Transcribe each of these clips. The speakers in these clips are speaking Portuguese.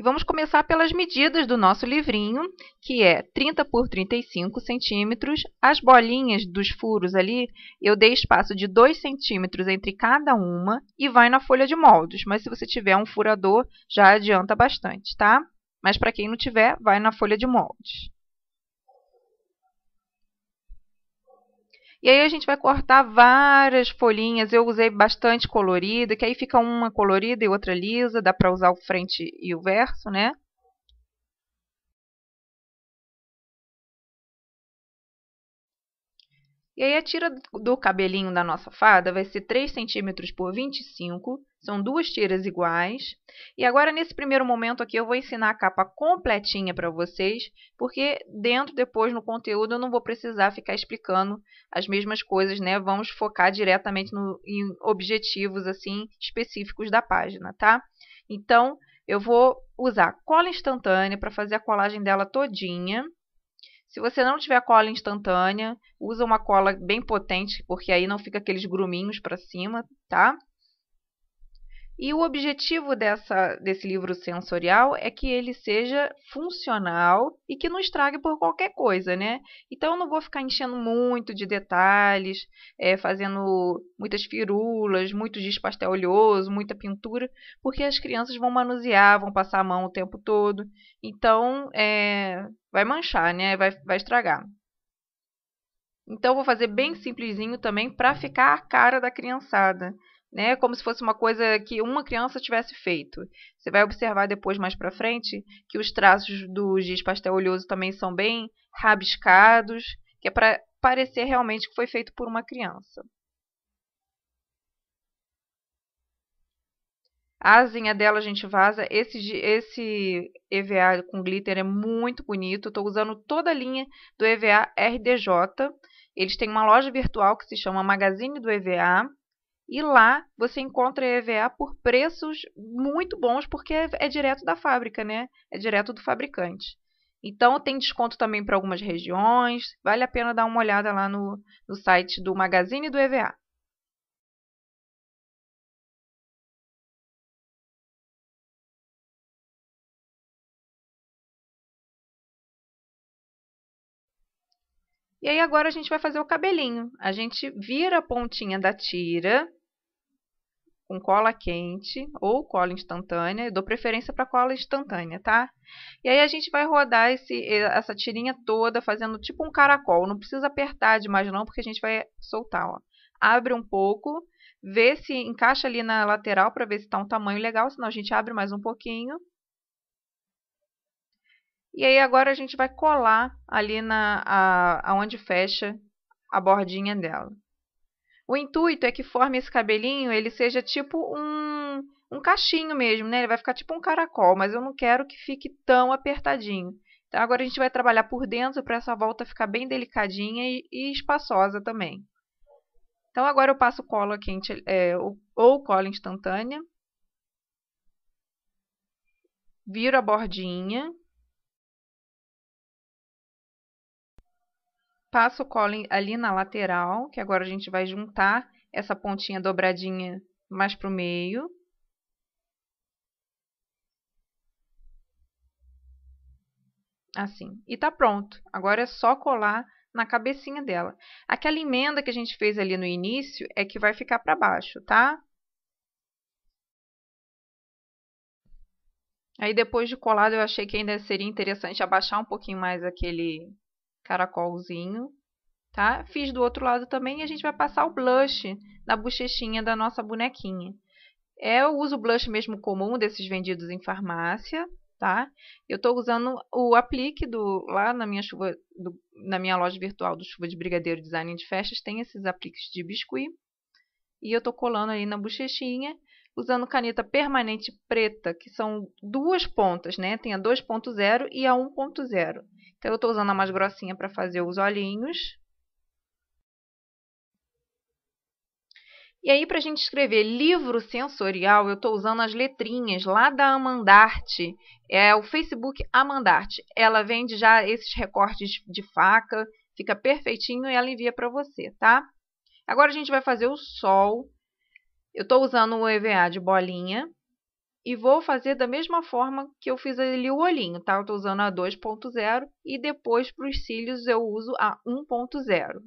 E vamos começar pelas medidas do nosso livrinho, que é 30 por 35 centímetros. As bolinhas dos furos ali, eu dei espaço de 2 centímetros entre cada uma e vai na folha de moldes. Mas se você tiver um furador, já adianta bastante, tá? Mas para quem não tiver, vai na folha de moldes. E aí a gente vai cortar várias folhinhas. Eu usei bastante colorida, que aí fica uma colorida e outra lisa, dá para usar o frente e o verso, né? E aí a tira do cabelinho da nossa fada vai ser 3 centímetros por 25, são duas tiras iguais. E agora, nesse primeiro momento aqui, eu vou ensinar a capa completinha para vocês, porque dentro, depois, no conteúdo, eu não vou precisar ficar explicando as mesmas coisas, né? Vamos focar diretamente no, em objetivos, assim, específicos da página, tá? Então, eu vou usar cola instantânea para fazer a colagem dela todinha. Se você não tiver cola instantânea, usa uma cola bem potente, porque aí não fica aqueles gruminhos para cima, tá? E o objetivo dessa, desse livro sensorial é que ele seja funcional e que não estrague por qualquer coisa, né? Então eu não vou ficar enchendo muito de detalhes, é, fazendo muitas firulas, muito despastel oleoso, muita pintura, porque as crianças vão manusear, vão passar a mão o tempo todo. Então é, vai manchar, né? Vai, vai estragar. Então vou fazer bem simplesinho também para ficar a cara da criançada né? Como se fosse uma coisa que uma criança tivesse feito. Você vai observar depois mais para frente que os traços do giz pastel oleoso também são bem rabiscados, que é para parecer realmente que foi feito por uma criança. A asinha dela a gente vaza. Esse, esse EVA com glitter é muito bonito. Estou usando toda a linha do EVA RDJ. Eles têm uma loja virtual que se chama Magazine do EVA. E lá você encontra EVA por preços muito bons, porque é, é direto da fábrica, né? É direto do fabricante. Então tem desconto também para algumas regiões. Vale a pena dar uma olhada lá no, no site do Magazine do EVA. E aí agora a gente vai fazer o cabelinho. A gente vira a pontinha da tira com cola quente ou cola instantânea. Eu dou preferência para cola instantânea, tá? E aí a gente vai rodar esse, essa tirinha toda fazendo tipo um caracol. Não precisa apertar demais não, porque a gente vai soltar, ó. Abre um pouco, vê se encaixa ali na lateral para ver se está um tamanho legal, senão a gente abre mais um pouquinho. E aí agora a gente vai colar ali na aonde fecha a bordinha dela. O intuito é que forme esse cabelinho, ele seja tipo um, um cachinho mesmo, né? Ele vai ficar tipo um caracol, mas eu não quero que fique tão apertadinho. Então agora a gente vai trabalhar por dentro para essa volta ficar bem delicadinha e, e, espaçosa também. Então agora eu passo cola quente é, ou, ou cola instantânea. Viro a bordinha passo o colo ali na lateral, que agora a gente vai juntar essa pontinha dobradinha mais para o meio. Assim. E tá pronto. Agora é só colar na cabecinha dela. Aquela emenda que a gente fez ali no início é que vai ficar para baixo, tá? Aí depois de colado eu achei que ainda seria interessante abaixar um pouquinho mais aquele caracolzinho, tá? Fiz do outro lado também e a gente vai passar o blush na bochechinha da nossa bonequinha. É Eu uso o blush mesmo comum desses vendidos em farmácia, tá? Eu estou usando o aplique do lá na minha chuva do, na minha loja virtual do chuva de brigadeiro design de festas tem esses apliques de biscuit e eu estou colando ali na bochechinha usando caneta permanente preta que são duas pontas, né? Tem a 2.0 e a 1.0. Então, eu estou usando a mais grossinha para fazer os olhinhos. E aí, para a gente escrever livro sensorial, eu estou usando as letrinhas lá da Amandarte. É o Facebook Amandarte. Ela vende já esses recortes de faca, fica perfeitinho e ela envia para você, tá? Agora a gente vai fazer o sol. Eu estou usando o EVA de bolinha. E vou fazer da mesma forma que eu fiz ali o olhinho, tá? Eu estou usando a 2.0 e depois para os cílios eu uso a 1.0.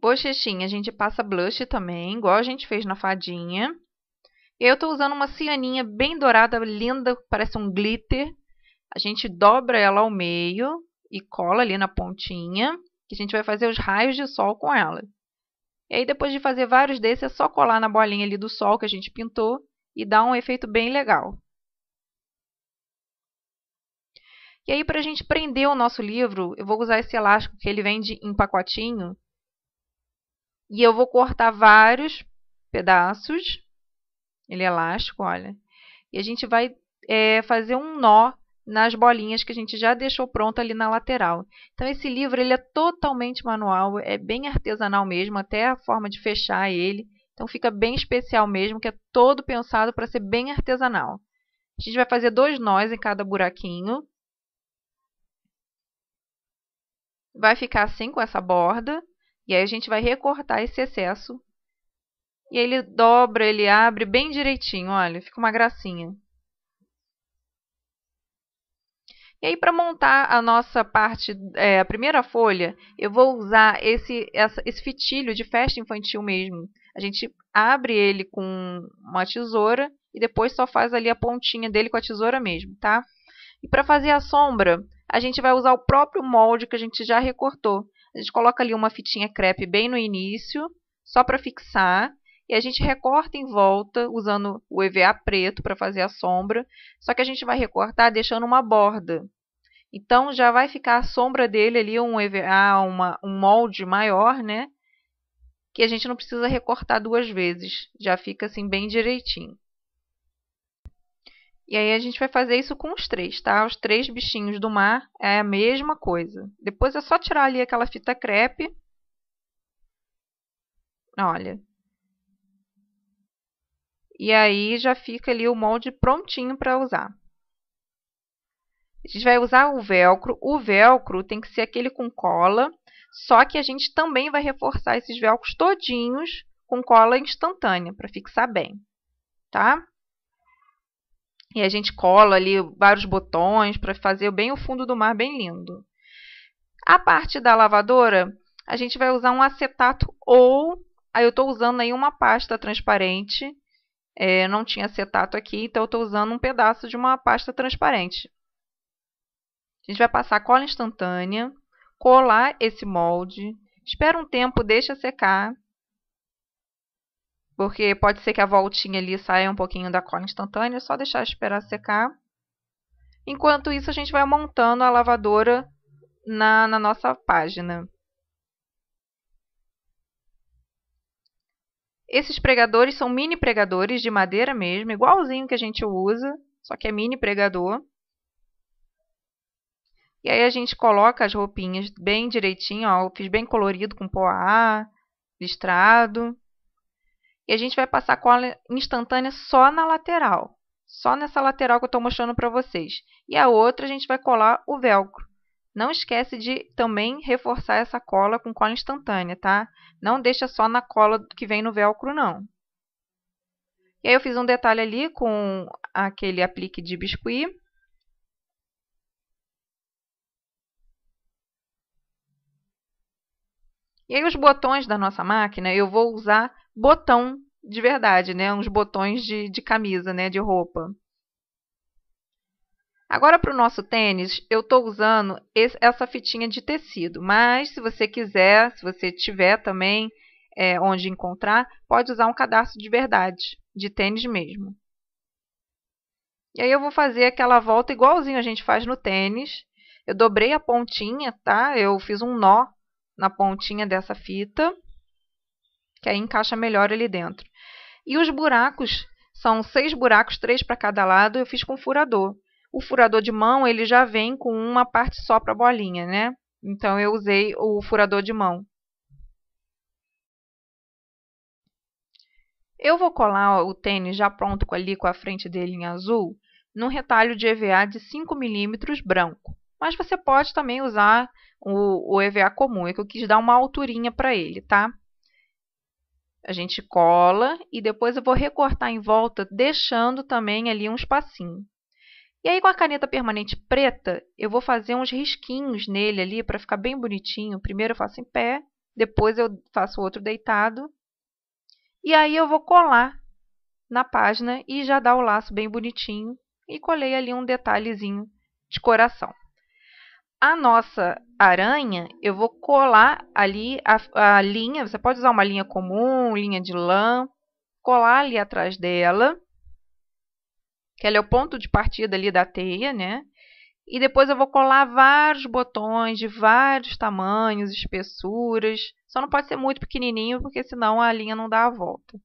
Bochechinha, a gente passa blush também, igual a gente fez na fadinha. Eu estou usando uma cianinha bem dourada, linda, parece um glitter. A gente dobra ela ao meio e cola ali na pontinha, que a gente vai fazer os raios de sol com ela. E aí depois de fazer vários desses, é só colar na bolinha ali do sol que a gente pintou e dá um efeito bem legal. E aí para a gente prender o nosso livro, eu vou usar esse elástico que ele vende em pacotinho. E eu vou cortar vários pedaços. Ele é elástico, olha. E a gente vai é, fazer um nó nas bolinhas que a gente já deixou pronta ali na lateral. Então esse livro ele é totalmente manual, é bem artesanal mesmo, até a forma de fechar ele. Então fica bem especial mesmo, que é todo pensado para ser bem artesanal. A gente vai fazer dois nós em cada buraquinho. Vai ficar assim com essa borda. E aí a gente vai recortar esse excesso. E ele dobra, ele abre bem direitinho, olha, fica uma gracinha. E aí, para montar a nossa parte, é, a primeira folha, eu vou usar esse, essa, esse fitilho de festa infantil mesmo. A gente abre ele com uma tesoura e depois só faz ali a pontinha dele com a tesoura mesmo, tá? E para fazer a sombra, a gente vai usar o próprio molde que a gente já recortou. A gente coloca ali uma fitinha crepe bem no início, só para fixar, e a gente recorta em volta usando o EVA preto para fazer a sombra, só que a gente vai recortar deixando uma borda. Então já vai ficar a sombra dele ali um, ah, uma, um molde maior, né? Que a gente não precisa recortar duas vezes, já fica assim bem direitinho. E aí a gente vai fazer isso com os três, tá? Os três bichinhos do mar é a mesma coisa. Depois é só tirar ali aquela fita crepe. Olha. E aí já fica ali o molde prontinho para usar. A gente vai usar o velcro. O velcro tem que ser aquele com cola, só que a gente também vai reforçar esses velcros todinhos com cola instantânea para fixar bem, tá? E a gente cola ali vários botões para fazer bem o fundo do mar bem lindo. A parte da lavadora, a gente vai usar um acetato ou... Aí ah, eu estou usando aí uma pasta transparente. É, não tinha acetato aqui, então eu estou usando um pedaço de uma pasta transparente. A gente vai passar cola instantânea, colar esse molde, espera um tempo, deixa secar, porque pode ser que a voltinha ali saia um pouquinho da cola instantânea, é só deixar esperar secar. Enquanto isso, a gente vai montando a lavadora na, na nossa página. Esses pregadores são mini pregadores de madeira mesmo, igualzinho que a gente usa, só que é mini pregador. E aí a gente coloca as roupinhas bem direitinho, ó, eu fiz bem colorido com poá, listrado. E a gente vai passar cola instantânea só na lateral, só nessa lateral que eu estou mostrando para vocês. E a outra a gente vai colar o velcro. Não esquece de também reforçar essa cola com cola instantânea, tá? Não deixa só na cola que vem no velcro, não. E aí eu fiz um detalhe ali com aquele aplique de biscuit. E aí os botões da nossa máquina, eu vou usar botão de verdade, né? Uns botões de, de camisa, né? De roupa. Agora, para o nosso tênis, eu estou usando esse, essa fitinha de tecido, mas se você quiser, se você tiver também é, onde encontrar, pode usar um cadarço de verdade, de tênis mesmo. E aí eu vou fazer aquela volta igualzinho a gente faz no tênis. Eu dobrei a pontinha, tá? Eu fiz um nó na pontinha dessa fita, que aí encaixa melhor ali dentro. E os buracos são seis buracos, três para cada lado, eu fiz com furador. O furador de mão, ele já vem com uma parte só para bolinha, né? Então eu usei o furador de mão. Eu vou colar o tênis já pronto ali com a frente dele em azul num retalho de EVA de 5 milímetros branco mas você pode também usar o, o EVA comum, é que eu quis dar uma alturinha para ele, tá? A gente cola e depois eu vou recortar em volta, deixando também ali um espacinho. E aí com a caneta permanente preta, eu vou fazer uns risquinhos nele ali para ficar bem bonitinho. Primeiro eu faço em pé, depois eu faço outro deitado. E aí eu vou colar na página e já dá o laço bem bonitinho e colei ali um detalhezinho de coração a nossa aranha, eu vou colar ali a, a linha, você pode usar uma linha comum, linha de lã, colar ali atrás dela, que ela é o ponto de partida ali da teia, né? E depois eu vou colar vários botões de vários tamanhos, espessuras. Só não pode ser muito pequenininho, porque senão a linha não dá a volta.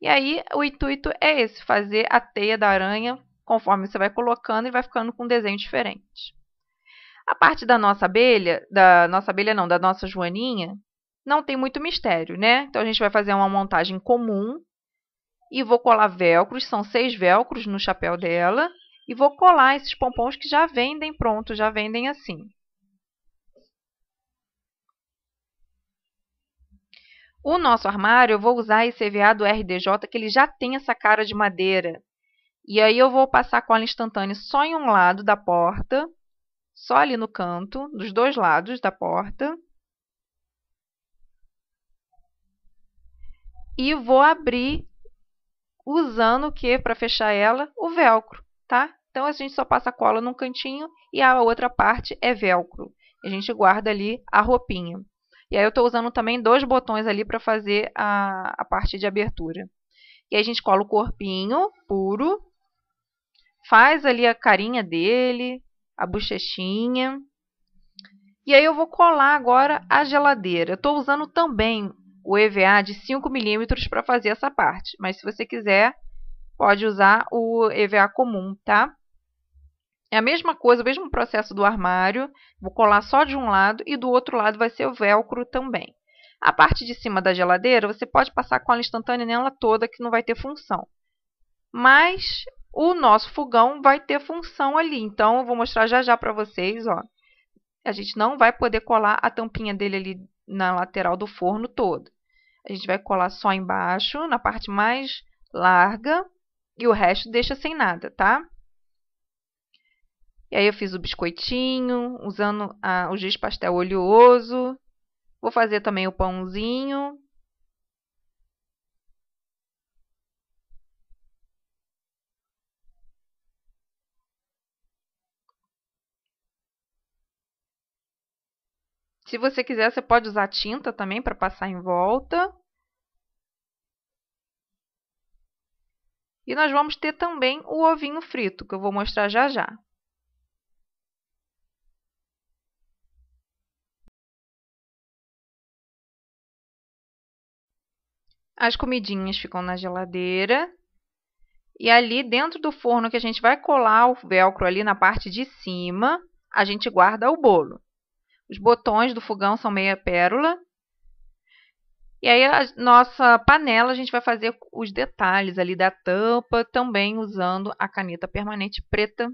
E aí o intuito é esse, fazer a teia da aranha conforme você vai colocando e vai ficando com um desenho diferente. A parte da nossa abelha, da nossa abelha não, da nossa joaninha, não tem muito mistério, né? Então a gente vai fazer uma montagem comum e vou colar velcros, são seis velcros no chapéu dela, e vou colar esses pompons que já vendem pronto, já vendem assim. O nosso armário, eu vou usar esse EVA do RDJ, que ele já tem essa cara de madeira. E aí eu vou passar cola instantânea só em um lado da porta, só ali no canto, dos dois lados da porta. E vou abrir usando o que para fechar ela? O velcro, tá? Então a gente só passa cola num cantinho e a outra parte é velcro. A gente guarda ali a roupinha. E aí eu estou usando também dois botões ali para fazer a, a parte de abertura. E aí a gente cola o corpinho puro, faz ali a carinha dele, a bochechinha. E aí eu vou colar agora a geladeira. Eu estou usando também o EVA de 5 milímetros para fazer essa parte. Mas se você quiser, pode usar o EVA comum, tá? É a mesma coisa, o mesmo processo do armário. Vou colar só de um lado e do outro lado vai ser o velcro também. A parte de cima da geladeira, você pode passar cola instantânea nela toda, que não vai ter função. Mas o nosso fogão vai ter função ali. Então, eu vou mostrar já já para vocês, ó. A gente não vai poder colar a tampinha dele ali na lateral do forno todo. A gente vai colar só embaixo, na parte mais larga, e o resto deixa sem nada, tá? E aí eu fiz o biscoitinho, usando a, o giz pastel oleoso. Vou fazer também o pãozinho. Se você quiser, você pode usar tinta também para passar em volta. E nós vamos ter também o ovinho frito, que eu vou mostrar já já. As comidinhas ficam na geladeira. E ali dentro do forno que a gente vai colar o velcro ali na parte de cima, a gente guarda o bolo. Os botões do fogão são meia pérola. E aí a nossa panela a gente vai fazer os detalhes ali da tampa, também usando a caneta permanente preta.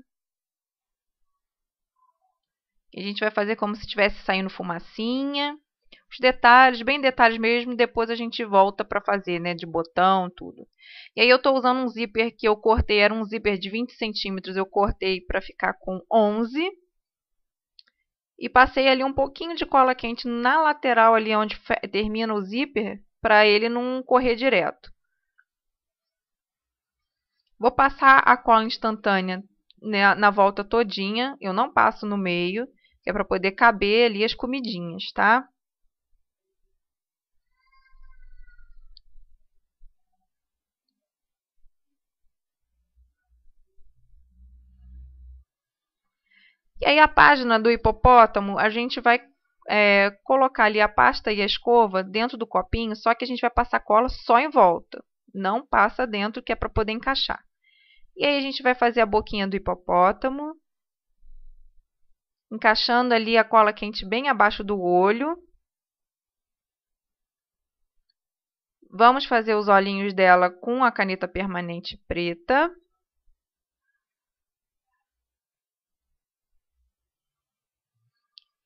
E a gente vai fazer como se estivesse saindo fumacinha. Os detalhes, bem detalhes mesmo, depois a gente volta para fazer, né, de botão, tudo. E aí eu estou usando um zíper que eu cortei, era um zíper de 20 centímetros, eu cortei para ficar com 11 e passei ali um pouquinho de cola quente na lateral ali onde termina o zíper para ele não correr direto. Vou passar a cola instantânea né, na volta todinha, eu não passo no meio, é para poder caber ali as comidinhas, tá? E aí a página do hipopótamo, a gente vai é, colocar ali a pasta e a escova dentro do copinho, só que a gente vai passar cola só em volta. Não passa dentro, que é para poder encaixar. E aí a gente vai fazer a boquinha do hipopótamo, encaixando ali a cola quente bem abaixo do olho. Vamos fazer os olhinhos dela com a caneta permanente preta.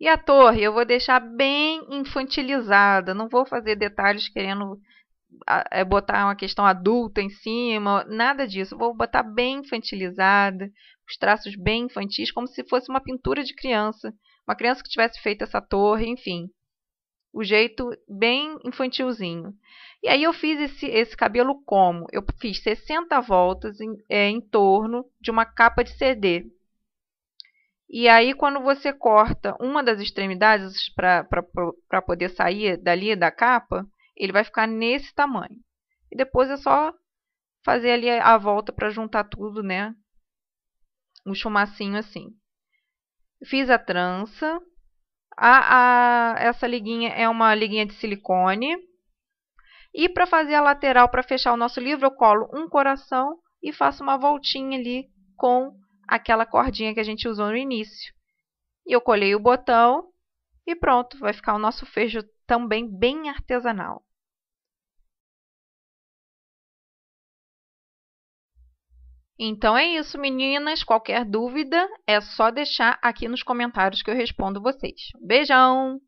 E a torre eu vou deixar bem infantilizada, não vou fazer detalhes querendo é, botar uma questão adulta em cima, nada disso. Vou botar bem infantilizada, os traços bem infantis, como se fosse uma pintura de criança, uma criança que tivesse feito essa torre, enfim. O jeito bem infantilzinho. E aí eu fiz esse, esse cabelo como? Eu fiz 60 voltas em, é, em torno de uma capa de CD, e aí, quando você corta uma das extremidades para poder sair dali da capa, ele vai ficar nesse tamanho. E depois é só fazer ali a volta para juntar tudo, né? Um chumacinho assim. Fiz a trança. A, a, essa liguinha é uma liguinha de silicone. E para fazer a lateral, para fechar o nosso livro, eu colo um coração e faço uma voltinha ali com aquela cordinha que a gente usou no início. E eu colhei o botão e pronto, vai ficar o nosso fecho também bem artesanal. Então é isso, meninas. Qualquer dúvida é só deixar aqui nos comentários que eu respondo vocês. Beijão!